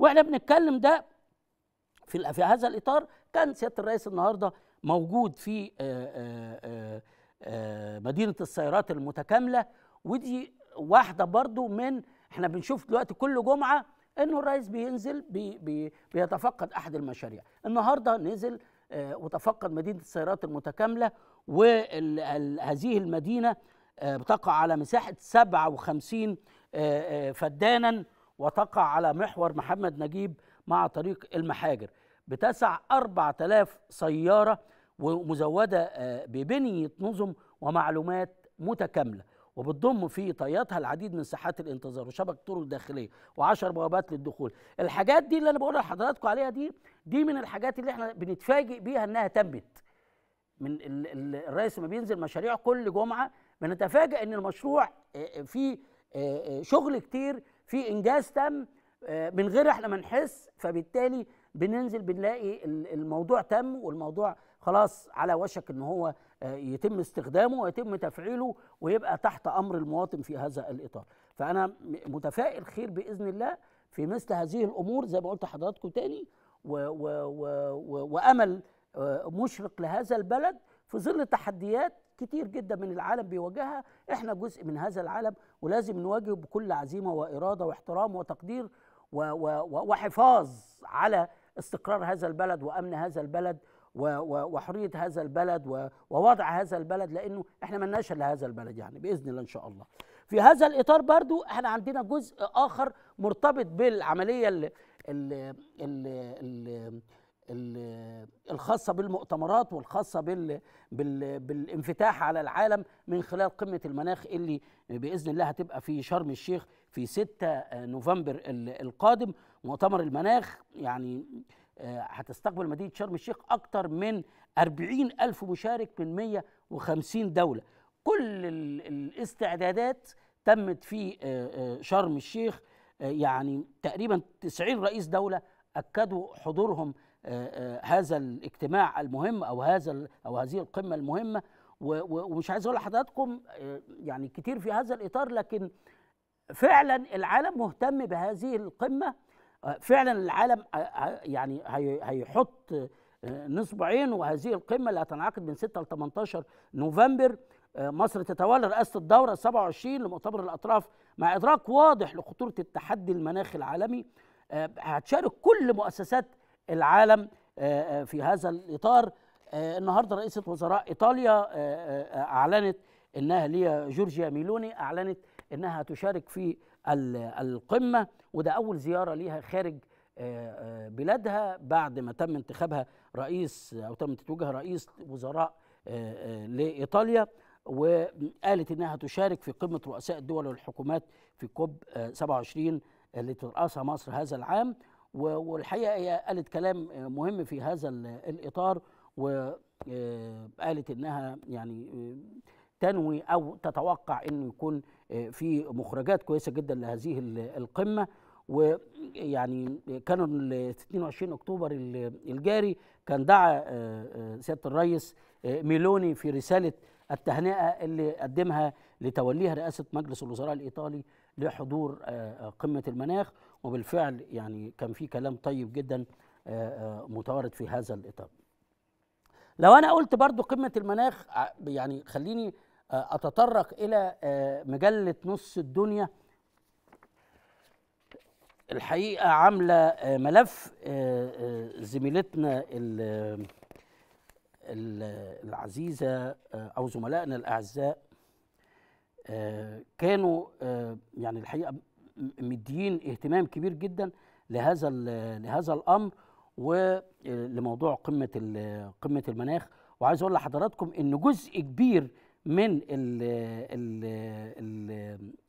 واحنا بنتكلم ده في في هذا الاطار كان سياده الرئيس النهارده موجود في آه، آه، آه، مدينه السيارات المتكامله ودي واحده برضو من احنا بنشوف دلوقتي كل جمعه انه الرئيس بينزل بي بي بيتفقد احد المشاريع النهارده نزل وتفقد مدينه السيارات المتكامله وهذه المدينه بتقع على مساحه 57 فدانا وتقع على محور محمد نجيب مع طريق المحاجر بتسع 4000 سيارة ومزودة آه، ببنية نظم ومعلومات متكاملة وبتضم في طياتها العديد من ساحات الانتظار وشبكه طرق داخليه و10 بوابات للدخول الحاجات دي اللي انا بقول لحضراتكم عليها دي دي من الحاجات اللي احنا بنتفاجئ بيها انها تمت من الرئيس ما بينزل مشاريع كل جمعه بنتفاجئ ان المشروع آه، آه، فيه شغل كتير في انجاز تم آه، من غير احنا ما نحس فبالتالي بننزل بنلاقي الموضوع تم والموضوع خلاص على وشك ان هو آه، يتم استخدامه ويتم تفعيله ويبقى تحت امر المواطن في هذا الاطار فانا متفائل خير باذن الله في مثل هذه الامور زي ما قلت لحضراتكم تاني و و و و وامل آه، مشرق لهذا البلد في ظل تحديات كتير جدا من العالم بيواجهها احنا جزء من هذا العالم ولازم نواجهه بكل عزيمه واراده واحترام وتقدير و و وحفاظ على استقرار هذا البلد وامن هذا البلد وحريه هذا البلد ووضع هذا البلد لانه احنا ما لناش الا هذا البلد يعني باذن الله ان شاء الله. في هذا الاطار برضو احنا عندنا جزء اخر مرتبط بالعمليه اللي اللي اللي الخاصة بالمؤتمرات والخاصة بال... بال... بالانفتاح على العالم من خلال قمة المناخ اللي بإذن الله هتبقى في شرم الشيخ في 6 نوفمبر القادم مؤتمر المناخ يعني آه، هتستقبل مدينة شرم الشيخ أكثر من 40 ألف مشارك من 150 دولة كل الاستعدادات تمت في آه، آه، شرم الشيخ يعني تقريبا 90 رئيس دولة أكدوا حضورهم آه، آه، هذا الاجتماع المهم او هذا او هذه القمه المهمه ومش عايز اقول لحضراتكم آه، يعني كتير في هذا الاطار لكن فعلا العالم مهتم بهذه القمه فعلا العالم يعني هيحط نصب وهذه القمه اللي هتنعقد من 6 ل 18 نوفمبر مصر تتولى رئاسه الدوره 27 لمؤتمر الاطراف مع ادراك واضح لخطوره التحدي المناخي العالمي هتشارك كل مؤسسات العالم آه، آه، في هذا الاطار آه، النهارده رئيسه وزراء ايطاليا اعلنت انها هي جورجيا ميلوني اعلنت انها تشارك في القمه وده اول زياره لها خارج بلادها بعد ما تم انتخابها رئيس او تم تتويجها رئيس وزراء لايطاليا وقالت انها تشارك في قمه رؤساء الدول والحكومات في كوب 27 اللي ترأسها مصر هذا العام والحقيقه هي قالت كلام مهم في هذا الاطار وقالت آه، انها يعني آه، تنوي او تتوقع انه يكون آه، في مخرجات كويسه جدا لهذه القمه ويعني كانوا ال 22 اكتوبر الجاري كان دعا سياده الرئيس ميلوني في رساله التهنئه اللي قدمها لتوليها رئاسه مجلس الوزراء الايطالي لحضور قمه المناخ وبالفعل يعني كان في كلام طيب جدا آه، آه، متوارد في هذا الاطار لو انا قلت برضو قمه المناخ يعني خليني آه، اتطرق الى مجله نص الدنيا الحقيقه عامله ملف زميلتنا العزيزه او زملائنا الاعزاء كانوا يعني الحقيقه مديين اهتمام كبير جدا لهذا لهذا الامر ولموضوع قمه قمه المناخ وعايز اقول لحضراتكم ان جزء كبير من الـ الـ الـ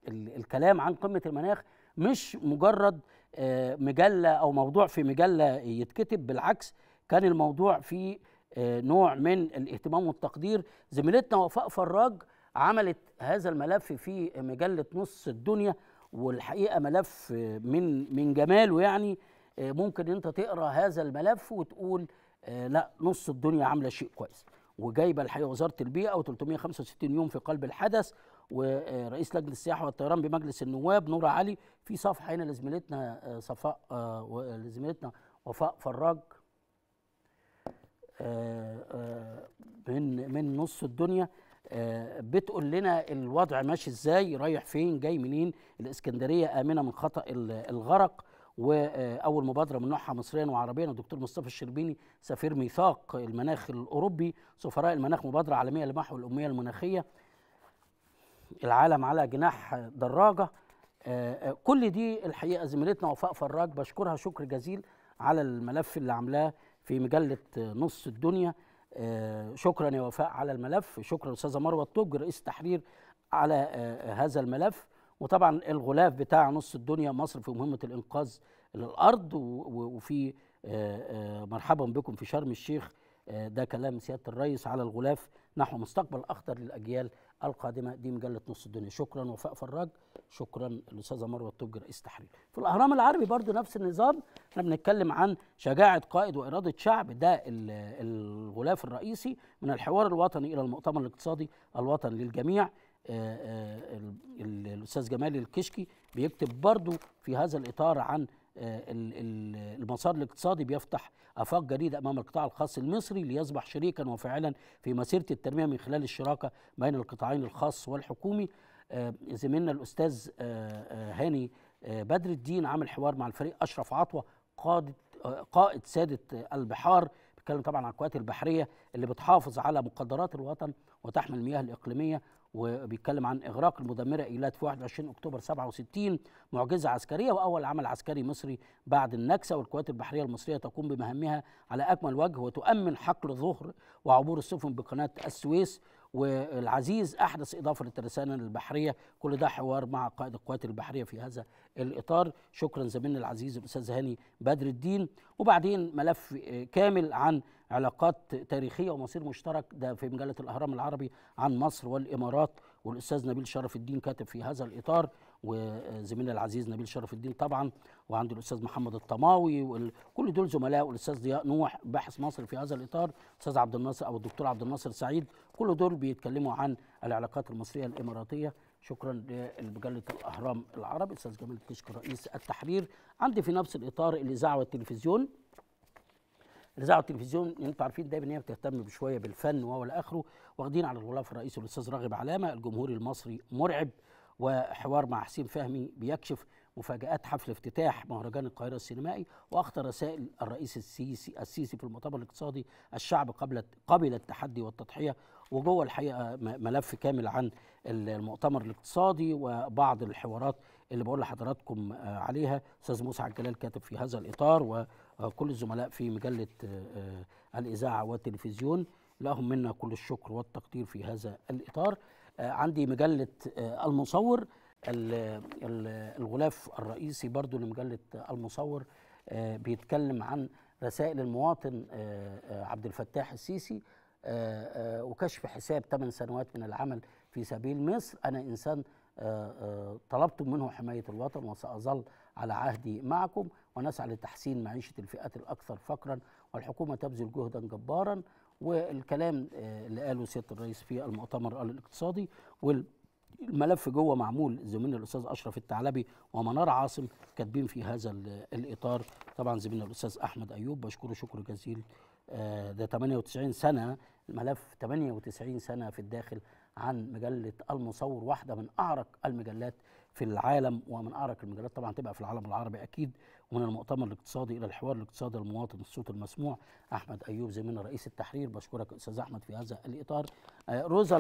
الـ الكلام عن قمه المناخ مش مجرد آه، مجله او موضوع في مجله يتكتب بالعكس كان الموضوع في آه، نوع من الاهتمام والتقدير زميلتنا وفاء فراج عملت هذا الملف في مجله نص الدنيا والحقيقه ملف من من جماله يعني آه، ممكن انت تقرا هذا الملف وتقول آه، لا نص الدنيا عامله شيء كويس وجايبه الحقيقه وزاره البيئه و365 يوم في قلب الحدث ورئيس لجنه السياحه والطيران بمجلس النواب نورة علي في صفحه هنا لزميلتنا آه، صفاء لزميلتنا وفاء فراج من من نص الدنيا آه، بتقول لنا الوضع ماشي ازاي رايح فين جاي منين الاسكندريه امنه من خطا الغرق واول مبادره من نوعها مصريا وعربيا الدكتور مصطفى الشربيني سفير ميثاق المناخ الاوروبي سفراء المناخ مبادره عالميه لمحو الاميه المناخيه العالم على جناح دراجه آه، آه، كل دي الحقيقه زميلتنا وفاء فراج بشكرها شكر جزيل على الملف اللي عاملاه في مجله نص الدنيا آه، شكرا يا وفاء على الملف شكرا استاذه مروه الطج رئيس التحرير على آه، آه، هذا الملف وطبعا الغلاف بتاع نص الدنيا مصر في مهمه الانقاذ للارض وفي مرحبا بكم في شرم الشيخ ده كلام سياده الرئيس على الغلاف نحو مستقبل أخضر للاجيال القادمه دي مجله نص الدنيا شكرا وفاء فراج شكرا الاستاذه مروه الطبج رئيس تحرير في الاهرام العربي برضو نفس النظام احنا بنتكلم عن شجاعه قائد واراده شعب ده الغلاف الرئيسي من الحوار الوطني الى المؤتمر الاقتصادي الوطني للجميع آه، آه، الاستاذ جمال الكشكي بيكتب برضو في هذا الاطار عن آه، المسار الاقتصادي بيفتح افاق جديده امام القطاع الخاص المصري ليصبح شريكا وفاعلا في مسيره التنميه من خلال الشراكه بين القطاعين الخاص والحكومي آه، زميلنا الاستاذ آه، هاني بدر الدين عامل حوار مع الفريق اشرف عطوه قائد قائد ساده البحار بيتكلم طبعا عن القوات البحريه اللي بتحافظ على مقدرات الوطن وتحمي المياه الاقليميه وبيتكلم عن اغراق المدمره ايلات في 21 اكتوبر 67 معجزه عسكريه واول عمل عسكري مصري بعد النكسه والقوات البحريه المصريه تقوم بمهامها على اكمل وجه وتؤمن حقل الظهر وعبور السفن بقناه السويس والعزيز احدث اضافه للترسانه البحريه كل ده حوار مع قائد القوات البحريه في هذا الاطار شكرا زميلنا العزيز الاستاذ هاني بدر الدين وبعدين ملف كامل عن علاقات تاريخيه ومصير مشترك ده في مجله الاهرام العربي عن مصر والامارات والاستاذ نبيل شرف الدين كاتب في هذا الاطار وزميلنا العزيز نبيل شرف الدين طبعا وعنده الاستاذ محمد الطماوي وكل دول زملاء والاستاذ ضياء نوح باحث مصري في هذا الاطار أستاذ عبد الناصر او الدكتور عبد الناصر سعيد كل دول بيتكلموا عن العلاقات المصريه الاماراتيه شكرا لمجله الاهرام العربي الاستاذ جمال كشك رئيس التحرير عندي في نفس الاطار الاذاعه والتلفزيون الاذاعه والتلفزيون انتوا عارفين دايما ان هي بتهتم بشويه بالفن والى اخره واخدين على الغلاف الرئيسي الاستاذ راغب علامه الجمهوري المصري مرعب وحوار مع حسين فهمي بيكشف مفاجآت حفل افتتاح مهرجان القاهرة السينمائي وأخطر رسائل الرئيس السيسي السيسي في المؤتمر الاقتصادي الشعب قبل قبل التحدي والتضحية وجوه الحقيقة ملف كامل عن المؤتمر الاقتصادي وبعض الحوارات اللي بقول لحضراتكم آه، عليها أستاذ موسى عبد الجلال كاتب في هذا الإطار و آه، كل الزملاء في مجلة آه، آه، الإذاعة والتلفزيون لهم منا كل الشكر والتقدير في هذا الإطار عندي مجلة المصور الغلاف الرئيسي برضو لمجلة المصور بيتكلم عن رسائل المواطن عبد الفتاح السيسي وكشف حساب 8 سنوات من العمل في سبيل مصر أنا إنسان طلبت منه حماية الوطن وسأظل على عهدي معكم ونسعى لتحسين معيشة الفئات الأكثر فقرا والحكومة تبذل جهدا جبارا والكلام آه، اللي قاله سيادة الرئيس في المؤتمر الاقتصادي والملف جوه معمول زميلنا الأستاذ أشرف الثعلبي ومنار عاصم كاتبين في هذا الإطار طبعا زميلنا الأستاذ أحمد أيوب بشكره شكر جزيل آه، ده 98 سنة الملف 98 سنة في الداخل عن مجلة المصور واحدة من أعرق المجلات في العالم ومن أعرق المجالات طبعا تبقى في العالم العربي أكيد ومن المؤتمر الاقتصادي إلى الحوار الاقتصادي المواطن الصوت المسموع أحمد أيوب زميلنا رئيس التحرير بشكرك أستاذ أحمد في هذا الإطار روزا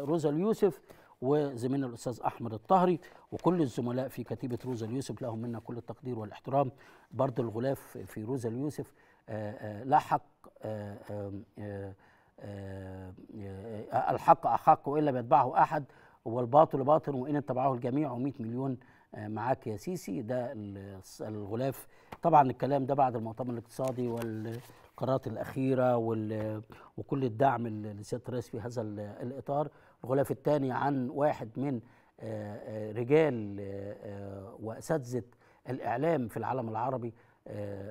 روزا اليوسف وزميلنا الاستاذ احمد الطهري وكل الزملاء في كتيبه روزا اليوسف لهم منا كل التقدير والاحترام برضه الغلاف في روزا اليوسف لحق الحق احق والا بيتبعه احد والباطل باطل وان اتبعه الجميع و100 مليون آه، معاك يا سيسي ده الغلاف طبعا الكلام ده بعد المؤتمر الاقتصادي والقرارات الاخيره وكل الدعم لسياده الرئيس في هذا الاطار الغلاف الثاني عن واحد من آه، آه، رجال واساتذه الاعلام في العالم العربي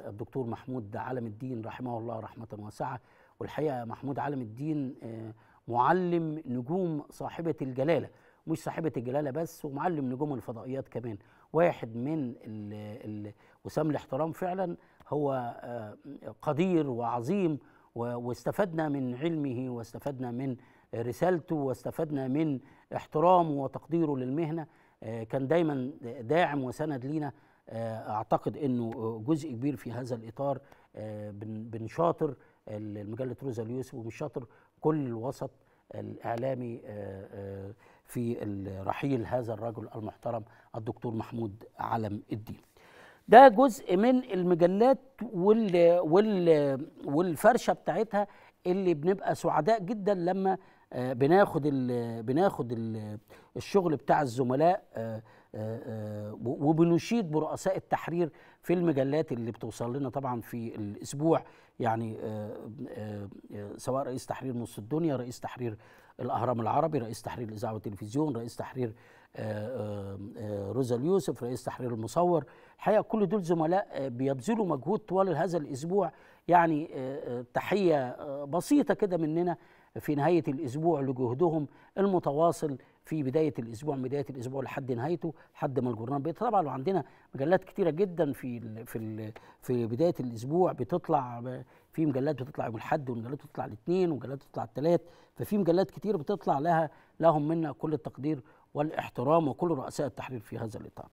الدكتور محمود علم الدين رحمه الله رحمه واسعه والحقيقه محمود علم الدين معلم نجوم صاحبة الجلالة مش صاحبة الجلالة بس ومعلم نجوم الفضائيات كمان واحد من ال ال وسام الاحترام فعلا هو آه، قدير وعظيم واستفدنا من علمه واستفدنا من رسالته واستفدنا من احترامه وتقديره للمهنة آه، كان دايما داعم وسند لينا آه، اعتقد انه جزء كبير في هذا الاطار بن شاطر مجله روزا اليوسف ومش شاطر كل الوسط الإعلامي آه، آه، في رحيل هذا الرجل المحترم الدكتور محمود علم الدين ده جزء من المجلات وال وال والفرشه بتاعتها اللي بنبقى سعداء جدا لما آه، بناخد بناخد الشغل بتاع الزملاء آه، آه، وبنشيد برؤساء التحرير في المجلات اللي بتوصل لنا طبعا في الاسبوع يعني آه، سواء رئيس تحرير نص الدنيا رئيس تحرير الاهرام العربي رئيس تحرير الاذاعه والتلفزيون رئيس تحرير روزا اليوسف رئيس تحرير المصور الحقيقه كل دول زملاء بيبذلوا مجهود طوال هذا الاسبوع يعني تحيه بسيطه كده مننا في نهاية الأسبوع لجهدهم المتواصل في بداية الأسبوع من بداية الأسبوع لحد نهايته لحد ما الجورنال بيطلع طبعا وعندنا مجلات كتيرة جدا في الـ في الـ في بداية الأسبوع بتطلع في مجلات بتطلع يوم الأحد ومجلات بتطلع الاثنين ومجلات بتطلع الثلاث ففي مجلات كتير بتطلع لها لهم منا كل التقدير والاحترام وكل رؤساء التحرير في هذا الإطار